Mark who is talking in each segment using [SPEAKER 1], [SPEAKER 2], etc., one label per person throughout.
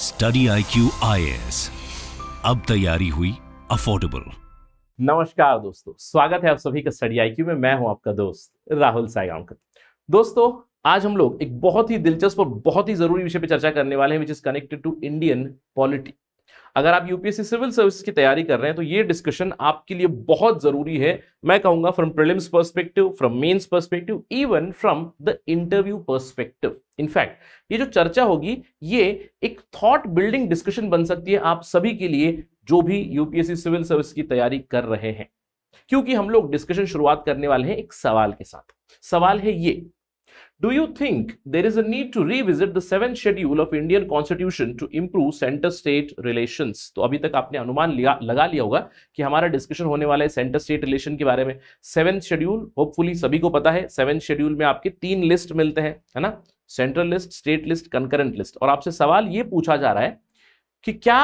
[SPEAKER 1] Study I Q आई अब तैयारी हुई अफोर्डेबल नमस्कार दोस्तों स्वागत है आप सभी का स्टडी आई क्यू में मैं हूं आपका दोस्त राहुल साईगांवकर दोस्तों आज हम लोग एक बहुत ही दिलचस्प और बहुत ही जरूरी विषय पर चर्चा करने वाले हैं which is connected to Indian polity अगर आप यूपीएससी सिविल सर्विस की तैयारी कर रहे हैं तो ये डिस्कशन आपके लिए बहुत जरूरी है मैं कहूंगा from prelims perspective from mains perspective even from the interview perspective in fact ये जो चर्चा होगी ये एक थॉट बिल्डिंग डिस्कशन बन सकती है आप सभी के लिए जो भी यूपीएससी सिविल सर्विस की तैयारी कर रहे हैं क्योंकि हम लोग डिस्कशन शुरुआत करने वाले हैं एक सवाल के साथ सवाल है ये Do you think there is a need to revisit the seventh schedule of Indian Constitution to improve center-state relations? तो अभी तक आपने अनुमान लिया लगा लिया होगा कि हमारा डिस्कशन होने वाला है सेंटर-स्टेट रिलेशन के बारे में सेवेंथ शेड्यूल होपफुली सभी को पता है सेवेंथ शेड्यूल में आपके तीन लिस्ट मिलते हैं है ना central list state list concurrent list और आपसे सवाल ये पूछा जा रहा है कि क्या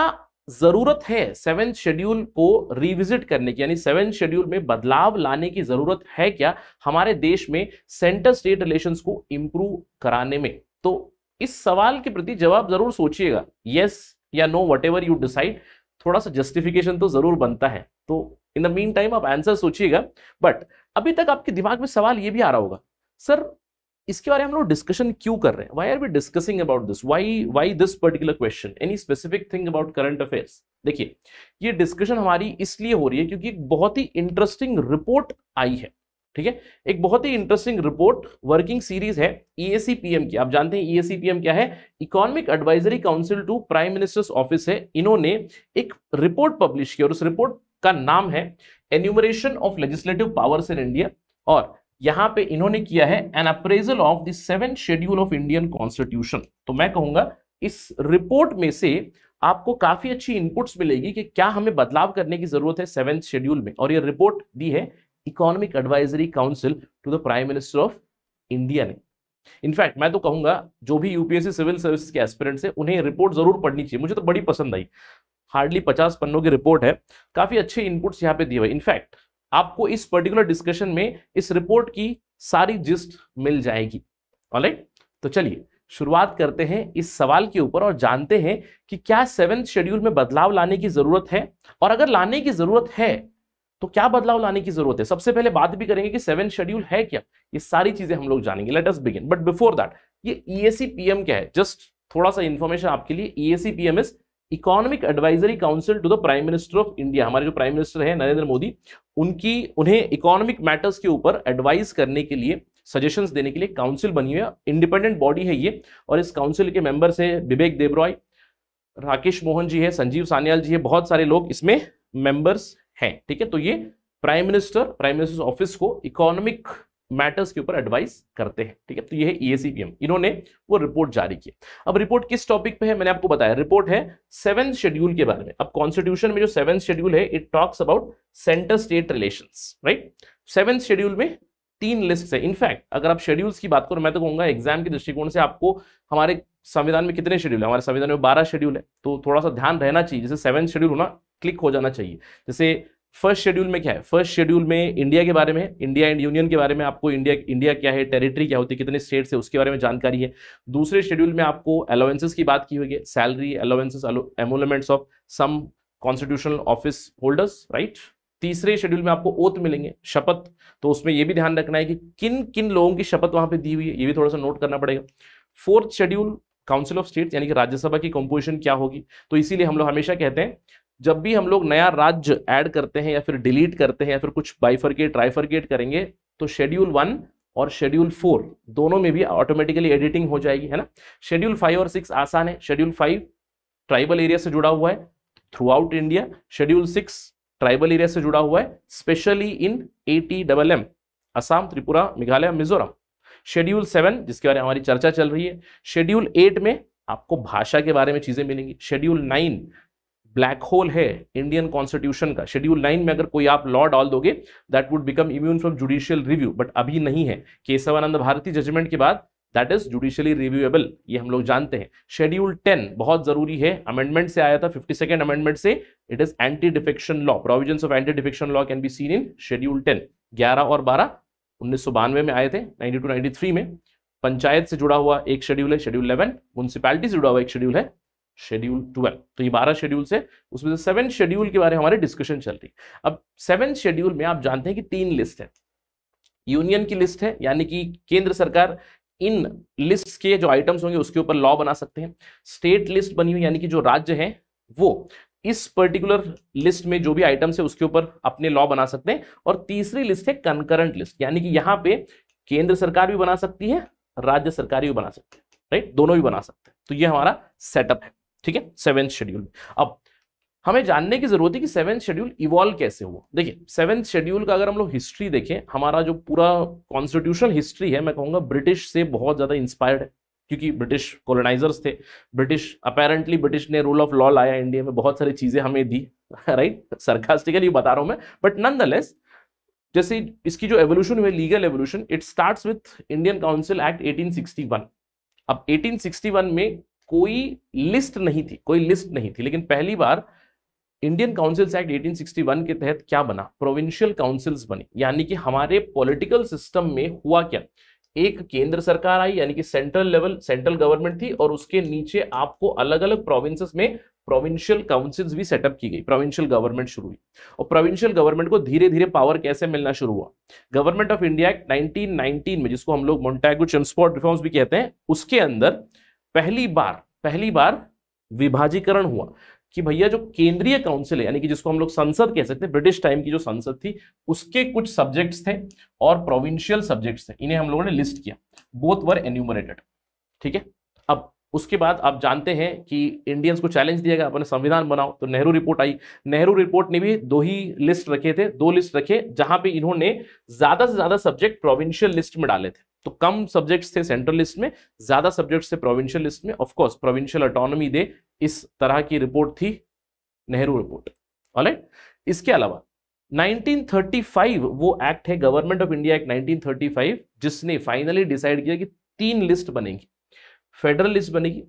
[SPEAKER 1] जरूरत है सेवेंथ शेड्यूल को रिविजिट करने की यानी सेवेंथ शेड्यूल में बदलाव लाने की जरूरत है क्या हमारे देश में सेंटर स्टेट रिलेशन को इंप्रूव कराने में तो इस सवाल के प्रति जवाब जरूर सोचिएगा यस या नो वट यू डिसाइड थोड़ा सा जस्टिफिकेशन तो जरूर बनता है तो इन द मीन टाइम आप आंसर सोचिएगा बट अभी तक आपके दिमाग में सवाल ये भी आ रहा होगा सर इसके बारे में हम लोग डिस्कशन क्यों कर रहे हैं why are we discussing about this why why this particular question any specific thing about current affairs देखिए ये डिस्कशन हमारी इसलिए हो रही है क्योंकि एक बहुत ही इंटरेस्टिंग रिपोर्ट आई है ठीक है एक बहुत ही इंटरेस्टिंग रिपोर्ट वर्किंग सीरीज है ईएसीपीएम e की आप जानते हैं ईएसीपीएम e क्या है economic advisory council to prime minister's office है इन्होंने एक रिपोर्ट पब्लिश की और उस रिपोर्ट का नाम है enumeration of legislative powers in India और यहां पे इन्होंने किया है an appraisal of the seven schedule of Indian constitution तो मैं कहूंगा इस रिपोर्ट में से आपको काफी अच्छी इनपुट्स मिलेगी कि क्या हमें बदलाव करने की जरूरत है सेवेंथ शेड्यूल में और ये रिपोर्ट दी है economic advisory council to the prime minister of India ने इनफैक्ट मैं तो कहूंगा जो भी यूपीएससी सिविल सर्विस के एस्पिरेंट्स हैं उन्हें रिपोर्ट जरूर पढ़नी चाहिए मुझे तो बड़ी पसंद आई हार्डली पचास पन्नों की रिपोर्ट है काफी अच्छे इनपुट्स यहाँ पे दिए हुए इनफैक्ट आपको इस पर्टिकुलर डिस्कशन में इस रिपोर्ट की सारी जिस्ट मिल जाएगी ऑलराइट तो चलिए शुरुआत करते हैं इस सवाल के ऊपर और जानते हैं कि क्या सेवेंथ शेड्यूल में बदलाव लाने की जरूरत है और अगर लाने की जरूरत है तो क्या बदलाव लाने की जरूरत है सबसे पहले बात भी करेंगे कि सेवेंथ शेड्यूल है क्या ये सारी चीजें हम लोग जानेंगे let us begin but before that ये ई e पीएम क्या है जस्ट थोड़ा सा इन्फॉर्मेशन आपके लिए P PM is economic advisory council to the prime minister of India हमारे जो प्राइम मिनिस्टर है नरेंद्र मोदी उनकी उन्हें इकोनॉमिक मैटर्स के ऊपर एडवाइस करने के लिए सजेशन देने के लिए काउंसिल बनी हुई है इंडिपेंडेंट बॉडी है ये और इस काउंसिल के मेंबर्स है विवेक देबरॉय राकेश मोहन जी है संजीव सान्याल जी है बहुत सारे लोग इसमें मेंबर्स हैं ठीक है तो ये prime minister prime minister office को इकोनॉमिक मैटर्स के ऊपर एडवाइस करते हैं ठीक है तो ये है ईएसीपीएम e इन्होंने वो रिपोर्ट जारी की अब रिपोर्ट किस टॉपिक पे है मैंने आपको बताया रिपोर्ट है सेवन शेड्यूल के बारे में अब कॉन्स्टिट्यूशन में जो सेवन शेड्यूल है it talks about centre state relation right seven schedule में तीन लिस्ट है इनफैक्ट अगर आप शेड्यूल्स की बात करो मैं तो कहूंगा एग्जाम के दृष्टिकोण से आपको हमारे संविधान में कितने शेड्यूल है हमारे संविधान में बारह शेड्यूल है तो थोड़ा सा ध्यान रहना चाहिए जैसे सेवन शेड्यूल होना क्लिक हो जाना चाहिए जैसे फर्स्ट शेड्यूल में क्या है फर्स्ट शेड्यूल में इंडिया के बारे में इंडिया एंड यूनियन के बारे में आपको इंडिया इंडिया क्या है टेरिटरी क्या होती है कितने स्टेट्स है उसके बारे में जानकारी है दूसरे शेड्यूल में आपको अलाउंसेस की बात की हुई है salary allowances emoluments of some constitutional office holders right तीसरे शेड्यूल में आपको ओत मिलेंगे शपथ तो उसमें यह भी ध्यान रखना है कि किन किन लोगों की शपथ वहां पर दी हुई है ये भी थोड़ा सा नोट करना पड़ेगा fourth schedule council of state यानी कि राज्यसभा की कंपोजिशन क्या होगी तो इसीलिए हम लोग हमेशा कहते हैं जब भी हम लोग नया राज्य ऐड करते हैं या फिर डिलीट करते हैं या फिर कुछ बाइफरकेट ट्राइफरकेट करेंगे तो शेड्यूल वन और शेड्यूल फोर दोनों में भी ऑटोमेटिकली एडिटिंग हो जाएगी है ना शेड्यूल फाइव और सिक्स आसान है शेड्यूल फाइव ट्राइबल एरिया से जुड़ा हुआ है throughout India schedule six tribal area से जुड़ा हुआ है specially in A T double M Assam Tripura Meghalaya Mizoram schedule seven जिसके बारे में हमारी चर्चा चल रही है शेड्यूल एट में आपको भाषा के बारे में चीजें मिलेंगी शेड्यूल नाइन ब्लैक होल है इंडियन कॉन्स्टिट्यूशन का शेड्यूल नाइन में अगर कोई आप लॉ डाल दोगे that would become immune from judicial review but अभी नहीं है केशवानंद भारती जजमेंट के बाद दैट इज जुडिशियली रिव्यूएबल ये हम लोग जानते हैं शेड्यूल टेन बहुत जरूरी है अमेंडमेंट से आया था फिफ्टी सेकेंड अमेंडमेंट से it is anti defection law provision of anti defection law can be seen in schedule ten ग्यारह और बारह उन्नीस सौ बानवे में आए थे नाइनटी टू नाइनटी में पंचायत से जुड़ा हुआ एक शेड्यूल है शेड्यूल इलेवन म्यूनसिपैलिटी से जुड़ा हुआ एक शेड्यूल है शेड्यूल ट्वेल्व तो ये बारह शेड्यूल से उसमें से सेवन शेड्यूल के बारे में हमारे डिस्कशन चल रही अब सेवन शेड्यूल में आप जानते हैं कि तीन लिस्ट है यूनियन की लिस्ट है यानी कि केंद्र सरकार इन लिस्ट के जो आइटम्स होंगे उसके ऊपर लॉ बना सकते हैं स्टेट लिस्ट बनी हुई यानी कि जो राज्य है वो इस पर्टिकुलर लिस्ट में जो भी आइटम्स है उसके ऊपर अपने लॉ बना सकते हैं और तीसरी लिस्ट है कंकरेंट लिस्ट यानी कि यहाँ पे केंद्र सरकार भी बना सकती है राज्य सरकार भी बना सकती है राइट दोनों भी बना सकते हैं तो ये हमारा सेटअप है ठीक है सेवेंथ शेड्यूल अब हमें जानने की जरूरत है कि सेवेंथ शेड्यूल इवॉल्व कैसे हुआ देखिए सेवेंथ शेड्यूल का अगर हम लोग हिस्ट्री देखें हमारा जो पूरा कॉन्स्टिट्यूशनल हिस्ट्री है मैं कहूंगा ब्रिटिश से बहुत ज़्यादा इंस्पायर्ड है क्योंकि ब्रिटिश कॉलोनाइजर्स थे ब्रिटिश अपेरेंटली ब्रिटिश ने रूल ऑफ लॉ लाया इंडिया में बहुत सारी चीज़ें हमें दी राइट सरकास्टिकली बता रहा हूँ मैं बट नन जैसे इसकी जो एवोल्यूशन हुई legal evolution it starts with Indian council act 1861 अब 1861 में कोई लिस्ट नहीं थी कोई लिस्ट नहीं थी लेकिन पहली बार इंडियन काउंसिल्स एक्ट 1861 के तहत क्या बना प्रोविंशियल काउंसिल्स बनी यानी कि हमारे पॉलिटिकल सिस्टम में हुआ क्या एक केंद्र सरकार आई यानी कि सेंट्रल लेवल सेंट्रल गवर्नमेंट थी और उसके नीचे आपको अलग अलग प्रोविंसेस में प्रोविंशियल काउंसिल्स भी सेटअप की गई प्रोविंशियल गवर्नमेंट शुरू हुई और प्रोविंशियल गवर्नमेंट को धीरे धीरे पावर कैसे मिलना शुरू हुआ government of India act nineteen में जिसको हम लोग मोन्टैगो चंसपोर्ट रिफॉर्म्स भी कहते हैं उसके अंदर पहली बार पहली बार विभाजीकरण हुआ कि भैया जो केंद्रीय काउंसिल है यानी कि जिसको हम लोग संसद कह सकते हैं ब्रिटिश टाइम की जो संसद थी उसके कुछ सब्जेक्ट्स थे और प्रोविंशियल सब्जेक्ट्स थे इन्हें हम लोगों ने लिस्ट किया बोथ वर एन्यूमरेटेड ठीक है अब उसके बाद आप जानते हैं कि इंडियंस को चैलेंज दिया गया अपने संविधान बनाओ तो नेहरू रिपोर्ट आई नेहरू रिपोर्ट ने भी दो ही लिस्ट रखे थे दो लिस्ट रखे जहां पे इन्होंने ज्यादा से ज्यादा सब्जेक्ट प्रोविंशियल लिस्ट में डाले थे तो कम सब्जेक्ट्स थे सेंट्रल लिस्ट में ज्यादा सब्जेक्ट्स थे प्रोविंशियल लिस्ट में ऑफकोर्स प्रोविंशियल अटोनॉमी दे इस तरह की रिपोर्ट थी नेहरू रिपोर्ट ऑलराइट इसके अलावा 1935 वो एक्ट है गवर्नमेंट ऑफ इंडिया एक्ट 1935 जिसने फाइनली डिसाइड किया कि तीन लिस्ट बनेंगी फेडरल लिस्ट बनेगी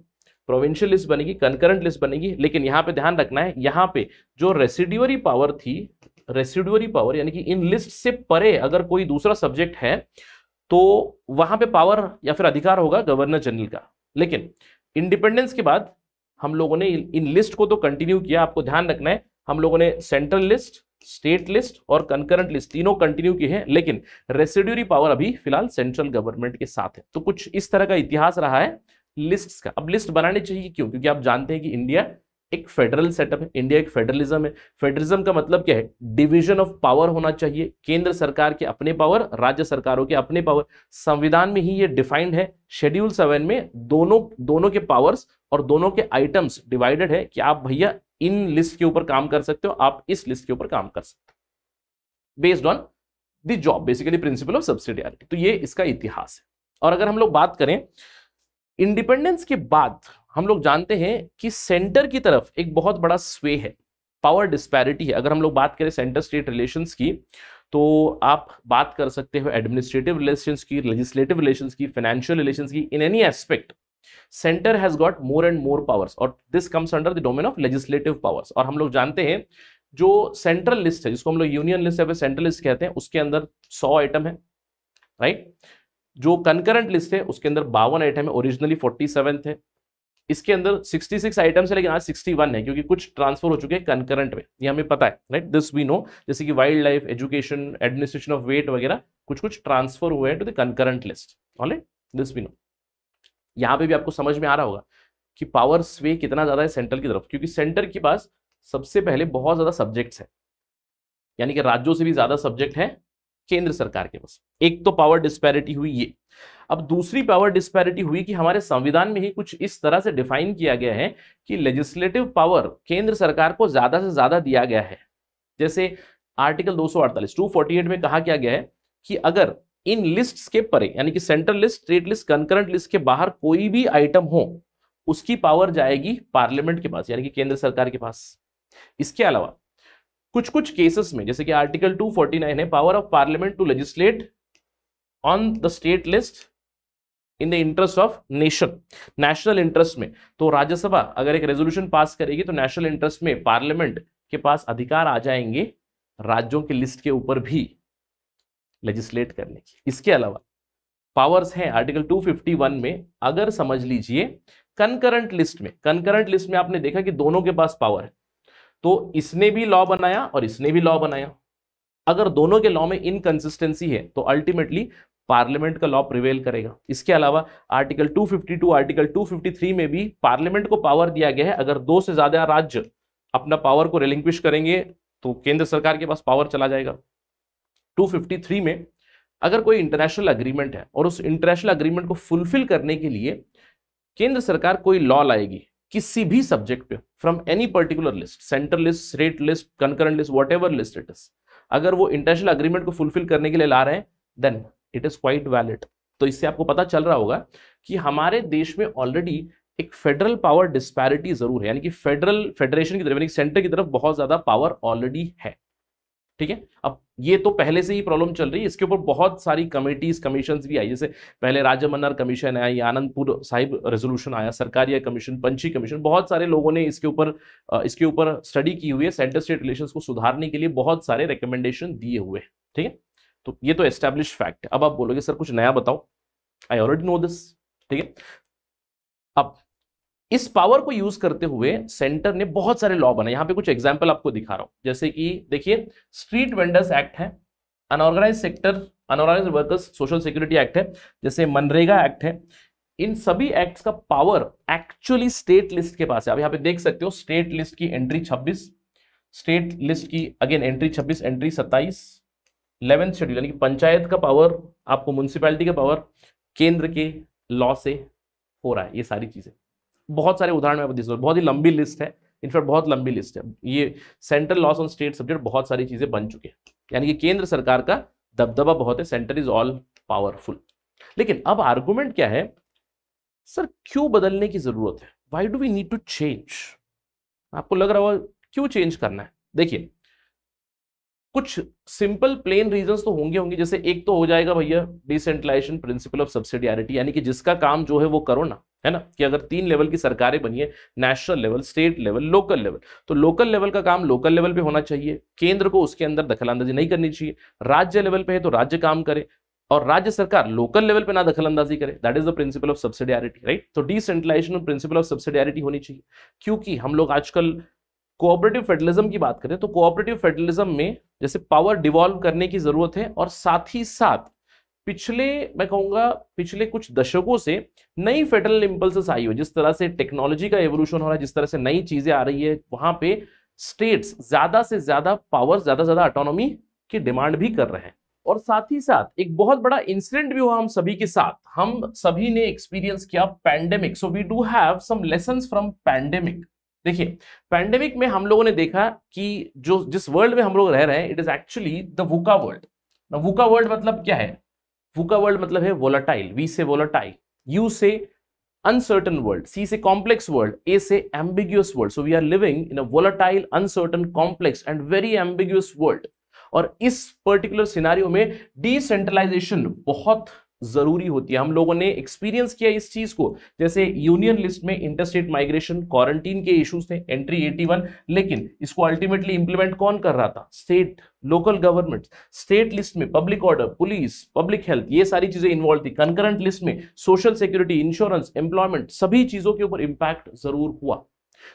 [SPEAKER 1] प्रोविंशियल लिस्ट बनेगी कंकरेंट लिस्ट बनेगी लेकिन यहाँ पे ध्यान रखना है यहाँ पे जो रेसिड्यूरी पावर थी रेसिड्यूरी पावर यानी कि इन लिस्ट से परे अगर कोई दूसरा सब्जेक्ट है तो वहां पे पावर या फिर अधिकार होगा गवर्नर जनरल का लेकिन इंडिपेंडेंस के बाद हम लोगों ने इन लिस्ट को तो कंटिन्यू किया आपको ध्यान रखना है हम लोगों ने सेंट्रल लिस्ट स्टेट लिस्ट और कंकरेंट लिस्ट तीनों कंटिन्यू किए हैं लेकिन रेसिड्यूरी पावर अभी फिलहाल सेंट्रल गवर्नमेंट के साथ है तो कुछ इस तरह का इतिहास रहा है लिस्ट्स का अब लिस्ट बनानी चाहिए क्यों क्योंकि आप जानते हैं कि इंडिया एक फेडरल सेटअप है इंडिया एक फेडरलिज्म है फेडरलिज्म का मतलब क्या है डिवीजन ऑफ पावर होना चाहिए केंद्र सरकार के अपने पावर राज्य सरकारों के अपने पावर संविधान में ही ये डिफाइंड है शेड्यूल सेवन में दोनों दोनों के पावर्स और दोनों के आइटम्स डिवाइडेड है कि आप भैया इन लिस्ट के ऊपर काम कर सकते हो आप इस लिस्ट के ऊपर काम कर सकते हो बेस्ड ऑन दॉब job basically principle of subsidiarity तो ये इसका इतिहास है और अगर हम लोग बात करें इंडिपेंडेंस के बाद हम लोग जानते हैं कि सेंटर की तरफ एक बहुत बड़ा स्वे है पावर डिस्पैरिटी है अगर हम लोग बात करें सेंटर स्टेट रिलेशंस की तो आप बात कर सकते हो एडमिनिस्ट्रेटिव रिलेशंस की लेजिस्लेटिव रिलेशंस की फाइनेंशियल रिलेशंस की in any aspect centre has got more and more powers और this comes under the domain of legislative powers और हम लोग जानते हैं जो सेंट्रल लिस्ट है जिसको हम लोग यूनियन लिस्ट या फिर सेंट्रल लिस्ट कहते हैं उसके अंदर सौ आइटम है राइट right? जो कंकरेंट लिस्ट है उसके अंदर बावन आइटम है ओरिजिनली फोर्टी सेवन थे इसके अंदर 66 आइटम्स है लेकिन आज 61 है क्योंकि कुछ ट्रांसफर हो चुके हैं कंकरेंट में ये हमें पता है राइट दिस वी नो जैसे कि wild life education administration of weight वगैरह कुछ कुछ ट्रांसफर हुए हैं to the concurrent list all this we know यहाँ पे भी आपको समझ में आ रहा होगा कि पावर स्वे कितना ज़्यादा है सेंटर की तरफ क्योंकि सेंटर के पास सबसे पहले बहुत ज़्यादा सब्जेक्ट्स है यानी कि राज्यों से भी ज़्यादा सब्जेक्ट है केंद्र सरकार के पास एक तो पावर डिस्पैरिटी हुई ये अब दूसरी पावर डिस्पैरिटी हुई कि हमारे संविधान में ही कुछ इस तरह से डिफाइन किया गया है कि लेजिस्लेटिव पावर केंद्र सरकार को ज्यादा से ज्यादा दिया गया है जैसे आर्टिकल 248 248 में कहा क्या गया है कि अगर इन लिस्ट के परे यानी कि central list state list concurrent list के बाहर कोई भी आइटम हो उसकी पावर जाएगी पार्लियामेंट के पास यानी कि केंद्र सरकार के पास इसके अलावा कुछ कुछ केसेस में जैसे कि आर्टिकल 249 है power of parliament to legislate on the state list in the interest of nation national interest में तो राज्यसभा अगर एक रेजोल्यूशन पास करेगी तो नेशनल इंटरेस्ट में पार्लियामेंट के पास अधिकार आ जाएंगे राज्यों की लिस्ट के ऊपर भी लेजिस्लेट करने की इसके अलावा पावर्स हैं आर्टिकल 251 में अगर समझ लीजिए कनकरंट लिस्ट में कनकरंट लिस्ट में आपने देखा कि दोनों के पास पावर है तो इसने भी लॉ बनाया और इसने भी लॉ बनाया अगर दोनों के लॉ में इनकन्सिस्टेंसी है तो अल्टीमेटली पार्लियामेंट का लॉ प्रिवेल करेगा इसके अलावा आर्टिकल 252 आर्टिकल 253 में भी पार्लियामेंट को पावर दिया गया है अगर दो से ज्यादा राज्य अपना पावर को रिलिंक्विश करेंगे तो केंद्र सरकार के पास पावर चला जाएगा 253 में अगर कोई इंटरनेशनल अग्रीमेंट है और उस इंटरनेशनल अग्रीमेंट को फुलफिल करने के लिए केंद्र सरकार कोई लॉ लाएगी किसी भी सब्जेक्ट पे from any particular list central list state list concurrent list whatever list it is अगर वो इंटरनेशनल अग्रीमेंट को फुलफिल करने के लिए ला रहे हैं then it is quite valid तो इससे आपको पता चल रहा होगा कि हमारे देश में ऑलरेडी एक फेडरल पावर डिस्पैरिटी जरूर है यानी कि फेडरल फेडरेशन की तरफ यानी सेंटर की तरफ बहुत ज्यादा पावर ऑलरेडी है ठीक है अब ये तो पहले से ही प्रॉब्लम चल रही है इसके ऊपर बहुत सारी कमेटीज कमीशन भी आई जैसे पहले राज्य मन्नार कमीशन आया आनंदपुर साहिब रेजोल्यूशन आया सरकारिया कमीशन पंची कमीशन बहुत सारे लोगों ने इसके ऊपर इसके ऊपर स्टडी की हुई है सेंटर स्टेट रिलेशन को सुधारने के लिए बहुत सारे रिकमेंडेशन दिए हुए ठीक है तो ये तो एस्टेब्लिश फैक्ट है अब आप बोलोगे सर कुछ नया बताओ आई ऑलरेडी नो दिस ठीक है अब इस पावर को यूज करते हुए सेंटर ने बहुत सारे लॉ बनाए यहां पे कुछ एग्जाम्पल आपको दिखा रहा हूं जैसे कि देखिए स्ट्रीट वेंडर्स एक्ट है unorganised sector unorganised workers social security act है जैसे मनरेगा एक्ट है इन सभी एक्ट्स का पावर एक्चुअली स्टेट लिस्ट के पास है आप यहाँ पे देख सकते हो स्टेट लिस्ट की एंट्री छब्बीस स्टेट लिस्ट की अगेन एंट्री छब्बीस एंट्री सत्ताईस इलेवेंथ शेड्यूल यानी कि पंचायत का पावर आपको म्यूनसिपैलिटी का पावर केंद्र के लॉ से हो रहा है ये सारी चीजें बहुत सारे उदाहरण मैं आपको बहुत ही लंबी लिस्ट है इनफैक्ट बहुत लंबी लिस्ट है ये central laws on state subject बहुत सारी चीज़ें बन चुके हैं यानी कि केंद्र सरकार का दबदबा बहुत है सेंटर इज ऑल पावरफुल लेकिन अब आर्गूमेंट क्या है सर क्यों बदलने की ज़रूरत है why do we need to change आपको लग रहा होगा क्यों चेंज करना है देखिए कुछ सिंपल प्लेन रीजन तो होंगे होंगे जैसे एक तो हो जाएगा भैया डिसेंट्रलाइजेशन प्रिंसिपल ऑफ सब्सिडियरिटी यानी कि जिसका काम जो है वो करो ना है ना कि अगर तीन लेवल की सरकारें बनी है national level state level local level तो लोकल लेवल का काम लोकल लेवल पे होना चाहिए केंद्र को उसके अंदर दखलंदाजी नहीं करनी चाहिए राज्य लेवल पे है तो राज्य काम करे और राज्य सरकार लोकल लेवल पे ना दखलंदाजी करे that is the principle of subsidiarity right तो डिसेंट्रलाइजेशन प्रिंसिपल ऑफ सब्सिडियरिटी होनी चाहिए क्योंकि हम लोग आजकल कोऑपरेटिव फेडरलिज्म की बात करें तो कोऑपरेटिव फेडरलिज्म में जैसे पावर डिवॉल्व करने की जरूरत है और साथ ही साथ पिछले मैं कहूँगा पिछले कुछ दशकों से नई फेडरल इम्पल्स आई हो जिस तरह से टेक्नोलॉजी का एवोल्यूशन हो रहा है जिस तरह से नई चीजें आ रही है वहां पे स्टेट्स ज्यादा से ज्यादा पावर ज्यादा से ज्यादा ऑटोनॉमी की डिमांड भी कर रहे हैं और साथ ही साथ एक बहुत बड़ा इंसिडेंट भी हुआ हम सभी के साथ हम सभी ने एक्सपीरियंस किया pandemic so we do have some lesson from pandemic देखिए पैंडेमिक में हम लोगों ने देखा कि जो जिस वर्ल्ड में हम लोग रह रहे हैं it is actually the VUCA world VUCA world मतलब क्या है वुका वर्ल्ड मतलब है वोलाटाइल वी से वोलाटाइल यू से अनसर्टन वर्ल्ड सी से कॉम्प्लेक्स वर्ल्ड ए से ambiguous world so we are living in a volatile uncertain complex and very ambiguous world और इस पर्टिकुलर सिनारियो में डिसेंट्रलाइजेशन बहुत जरूरी होती है हम लोगों ने एक्सपीरियंस किया इस चीज को जैसे यूनियन लिस्ट में इंटरस्टेट माइग्रेशन क्वारंटीन के इश्यूज थे एंट्री 81 लेकिन इसको अल्टीमेटली इंप्लीमेंट कौन कर रहा था state local government state list में public order police public health ये सारी चीजें इन्वॉल्व थी कंकरेंट लिस्ट में सोशल सिक्योरिटी इंश्योरेंस एम्प्लॉयमेंट सभी चीजों के ऊपर इंपैक्ट जरूर हुआ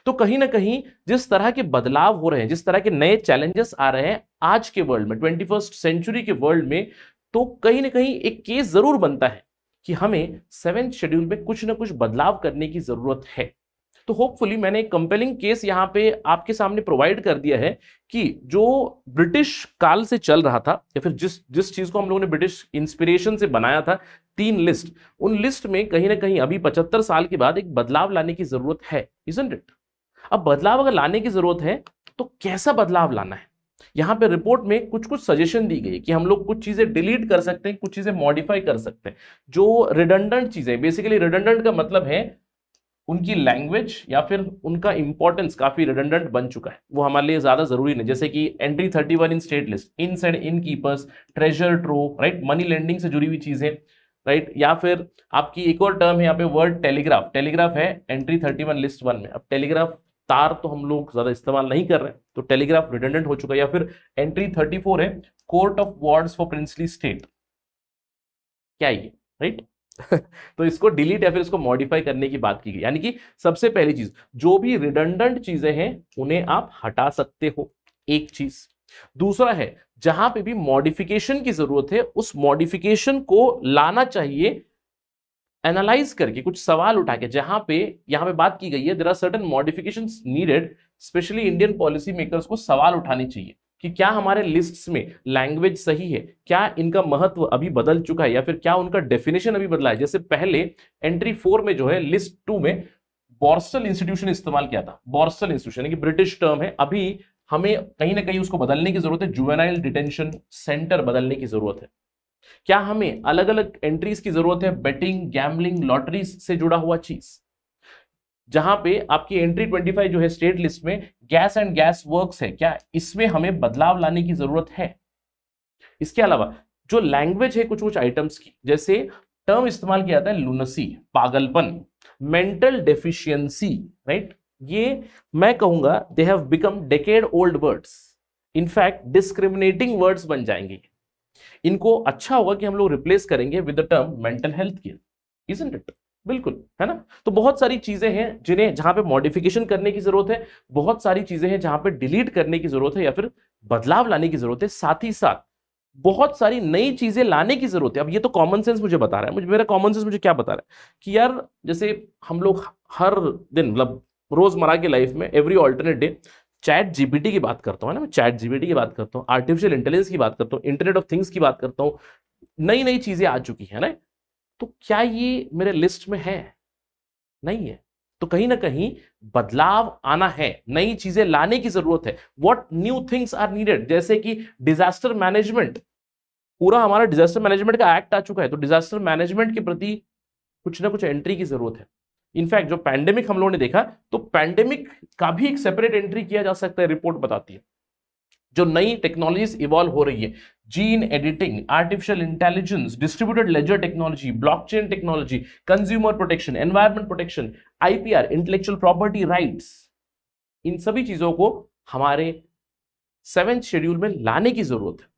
[SPEAKER 1] तो कहीं ना कहीं जिस तरह के बदलाव हो रहे हैं जिस तरह के नए चैलेंजेस आ रहे हैं आज के वर्ल्ड में ट्वेंटी सेंचुरी के वर्ल्ड में तो कहीं ना कहीं एक केस जरूर बनता है कि हमें सेवेंथ शेड्यूल में कुछ ना कुछ बदलाव करने की ज़रूरत है तो होपफुली मैंने एक कंपेलिंग केस यहाँ पे आपके सामने प्रोवाइड कर दिया है कि जो ब्रिटिश काल से चल रहा था या फिर जिस जिस चीज़ को हम लोगों ने ब्रिटिश इंस्पिरेशन से बनाया था तीन लिस्ट उन लिस्ट में कहीं ना कहीं अभी पचहत्तर साल के बाद एक बदलाव लाने की ज़रूरत है इजेंट इट अब बदलाव अगर लाने की ज़रूरत है तो कैसा बदलाव लाना है यहां पे रिपोर्ट में कुछ कुछ सजेशन दी गई कि हम लोग कुछ चीज़ें डिलीट कर सकते हैं कुछ चीज़ें मॉडिफाई कर सकते हैं जो रिडंडेंट चीज़ें बेसिकली रिडंडेंट का मतलब है उनकी लैंग्वेज या फिर उनका इंपॉर्टेंस काफ़ी रिडंडेंट बन चुका है वो हमारे लिए ज़्यादा ज़रूरी नहीं जैसे कि entry thirty one in state list inn and innkeepers treasure trove right money lending से जुड़ी हुई चीज़ें राइट या फिर आपकी एक और टर्म है यहाँ पे वर्ड टेलीग्राफ टेलीग्राफ है entry thirty one list one में अब टेलीग्राफ तार तो हम लोग ज़्यादा इस्तेमाल नहीं कर रहे तो टेलीग्राफ रिटेंडेंट हो चुका है या फिर एंट्री 34 है court of ward for princely state क्या ये राइट तो इसको डिलीट या फिर इसको मॉडिफाई करने की बात की गई यानी कि सबसे पहली चीज जो भी रिडंडेंट चीजें हैं उन्हें आप हटा सकते हो एक चीज दूसरा है जहां पे भी मॉडिफिकेशन की जरूरत है उस मॉडिफिकेशन को लाना चाहिए एनालाइज करके कुछ सवाल उठा के जहां पे यहां पे बात की गई है there are certain modification needed specially Indian policy makers को सवाल उठानी चाहिए कि क्या हमारे लिस्ट में लैंग्वेज सही है क्या इनका महत्व अभी बदल चुका है या फिर क्या उनका डेफिनेशन अभी बदला है जैसे पहले एंट्री फोर में जो है लिस्ट टू में बॉर्सल इंस्टीट्यूशन इस्तेमाल किया था बॉर्सल इंस्टीट्यूशन कि ब्रिटिश टर्म है अभी हमें कहीं ना कहीं उसको बदलने की जरूरत है जुवेनाइल डिटेंशन सेंटर बदलने की जरूरत है क्या हमें अलग अलग एंट्रीज की जरूरत है बेटिंग गैमलिंग लॉटरीज से जुड़ा हुआ चीज जहां पे आपकी एंट्री 25 जो है स्टेट लिस्ट में गैस एंड गैस वर्क्स है क्या इसमें हमें बदलाव लाने की जरूरत है इसके अलावा जो लैंग्वेज है कुछ कुछ आइटम्स की जैसे टर्म इस्तेमाल किया जाता है लुनसी पागलपन मेंटल डेफिशियंसी राइट ये मैं कहूंगा they have become decade old words in fact discriminating words बन जाएंगे इनको अच्छा होगा कि हम लोग रिप्लेस करेंगे with the term mental health care is it बिल्कुल है ना तो बहुत सारी चीजें हैं जिन्हें जहां पे मॉडिफिकेशन करने की जरूरत है बहुत सारी चीजें हैं जहां पे डिलीट करने की जरूरत है या फिर बदलाव लाने की जरूरत है साथ ही साथ बहुत सारी नई चीजें लाने की जरूरत है अब ये तो कॉमन सेंस मुझे बता रहा है मुझे मेरा कॉमन सेंस मुझे क्या बता रहा है कि यार जैसे हम लोग हर दिन मतलब रोजमर्रा की लाइफ में every alternate day ChatGPT की बात करता हूँ ना मैं चैट जीबीटी की बात हम्म। करता हूँ आर्टिफिशियल इंटेलिजेंस की बात करता हूँ इंटरनेट ऑफ थिंग्स की बात करता हूँ नई नई चीजें आ चुकी है ना तो क्या ये मेरे लिस्ट में है नहीं है तो कहीं ना कहीं बदलाव आना है नई चीजें लाने की जरूरत है what new things are needed जैसे कि डिजास्टर मैनेजमेंट पूरा हमारा डिजास्टर मैनेजमेंट का एक्ट आ चुका है तो डिजास्टर मैनेजमेंट के प्रति कुछ ना कुछ एंट्री की जरूरत है इनफैक्ट जो पैंडेमिक हम लोगों ने देखा तो पैंडेमिक का भी एक सेपरेट एंट्री किया जा सकता है रिपोर्ट बताती है जो नई टेक्नोलॉजीज इवॉल्व हो रही है gene editing artificial intelligence distributed ledger technology blockchain technology consumer protection environment protection IPR intellectual property rights इन सभी चीजों को हमारे सेवेंथ शेड्यूल में लाने की जरूरत है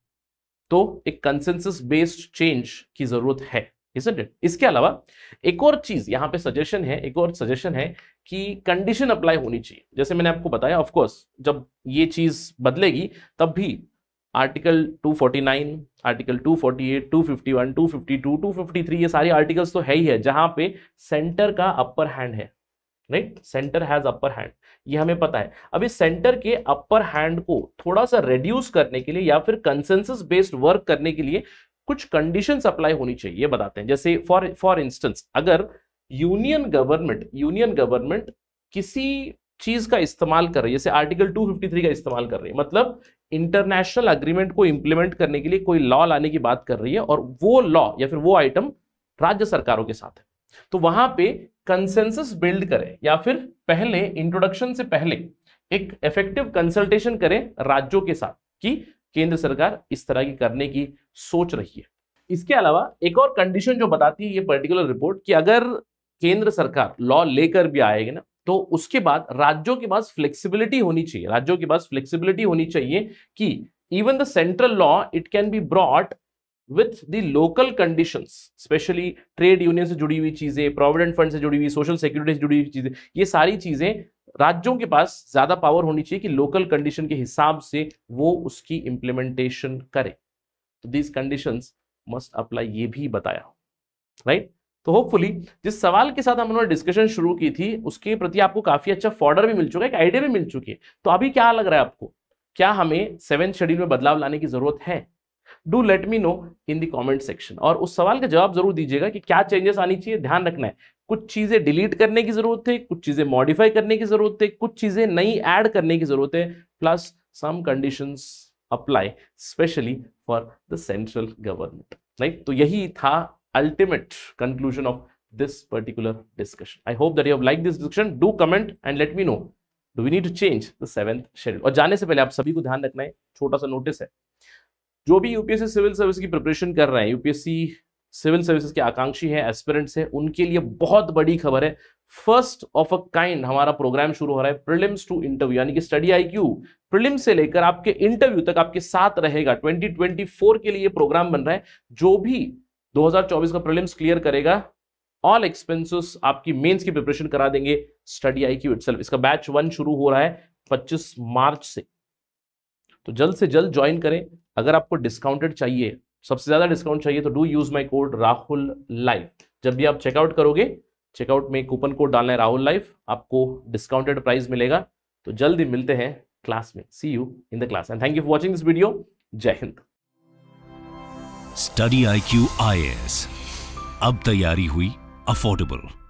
[SPEAKER 1] तो एक कंसेंसस बेस्ड चेंज की जरूरत है isn't it? इसके अलावा एक और चीज यहाँ पे सजेशन है एक और सजेशन है कि कंडीशन अप्लाई होनी चाहिए जैसे मैंने आपको बताया ऑफ कोर्स जब ये चीज बदलेगी तब भी आर्टिकल 249, आर्टिकल 248, 251, 252, 253 ये सारी आर्टिकल्स तो है ही है जहां पे सेंटर का अपर हैंड है right centre has upper hand ये हमें पता है अभी सेंटर के अपर हैंड को थोड़ा सा रिड्यूस करने के लिए या फिर कंसेंसस बेस्ड वर्क करने के लिए कुछ कंडीशन अप्लाई होनी चाहिए बताते हैं जैसे फॉर फॉर इंस्टेंस अगर यूनियन गवर्नमेंट यूनियन गवर्नमेंट किसी चीज का इस्तेमाल कर रही है जैसे आर्टिकल 253 का इस्तेमाल कर रही है मतलब इंटरनेशनल अग्रीमेंट को इंप्लीमेंट करने के लिए कोई लॉ लाने की बात कर रही है और वो लॉ या फिर वो आइटम राज्य सरकारों के साथ है तो वहां पे कंसेंसस बिल्ड करें या फिर पहले इंट्रोडक्शन से पहले एक इफेक्टिव कंसल्टेशन करें राज्यों के साथ कि केंद्र सरकार इस तरह की करने की सोच रही है इसके अलावा एक और कंडीशन जो बताती है ये पर्टिकुलर रिपोर्ट कि अगर केंद्र सरकार लॉ लेकर भी आएगी ना तो उसके बाद राज्यों के पास फ्लेक्सिबिलिटी होनी चाहिए राज्यों के पास फ्लेक्सिबिलिटी होनी चाहिए कि even the central law it can be brought with the local condition specially trade union से जुड़ी हुई चीजें प्रोविडेंट फंड से जुड़ी हुई सोशल सिक्योरिटी से जुड़ी हुई चीजें ये सारी चीजें राज्यों के पास ज्यादा पावर होनी चाहिए कि लोकल कंडीशन के हिसाब से वो उसकी इम्प्लीमेंटेशन करे तो दीज कंडीशन मस्ट अप्लाई ये भी बताया राइट तो होपफुली जिस सवाल के साथ हम डिस्कशन शुरू की थी उसके प्रति आपको काफी अच्छा फॉर्डर भी मिल चुका है एक आइडिया भी मिल चुकी है तो अभी क्या लग रहा है आपको क्या हमें सेवन शेड्यूल में बदलाव लाने की जरूरत है do let me know in the comment section और उस सवाल का जवाब जरूर दीजिएगा कि क्या चेंजेस आनी चाहिए ध्यान रखना है कुछ चीज़ें डिलीट करने की ज़रूरत है कुछ चीज़ें मॉडिफाई करने की ज़रूरत है कुछ चीज़ें नई ऐड करने की ज़रूरत है plus some conditions apply specially for the central government right तो यही था ultimate conclusion of this particular discussion I hope that you like this discussion do comment and let me know do we need to change the seventh schedule और जाने से पहले आप सभी को ध्यान रखना है छोटा सा नोटिस है जो भी यूपीएससी सिविल सर्विस की प्रिपरेशन कर रहे हैं यूपीएससी सिविल सर्विसेज के आकांक्षी हैं एस्पिरेंट्स हैं उनके लिए बहुत बड़ी खबर है फर्स्ट ऑफ अ काइंड हमारा प्रोग्राम शुरू हो रहा है प्रिलिम्स टू इंटरव्यू यानी कि स्टडी आई क्यू से लेकर आपके इंटरव्यू तक आपके साथ रहेगा 2024 के लिए प्रोग्राम बन रहा है जो भी 2024 का प्रिलिम्स क्लियर करेगा ऑल एक्सपेंसेस आपकी मेंस की प्रिपरेशन करा देंगे स्टडी आई क्यू इटसेल्फ इसका बैच वन शुरू हो रहा है 25 मार्च से तो जल्द से जल्द ज्वाइन करें अगर आपको डिस्काउंटेड चाहिए सबसे ज़्यादा डिस्काउंट चाहिए तो do use my code Rahul live जब भी आप चेकआउट करोगे चेकआउट में कूपन कोड डालना है राहुल लाइफ आपको डिस्काउंटेड प्राइस मिलेगा तो जल्दी मिलते हैं क्लास में see you in the class and thank you for watching this video जय हिंद study I Q I A S तैयारी हुई अफोर्डेबल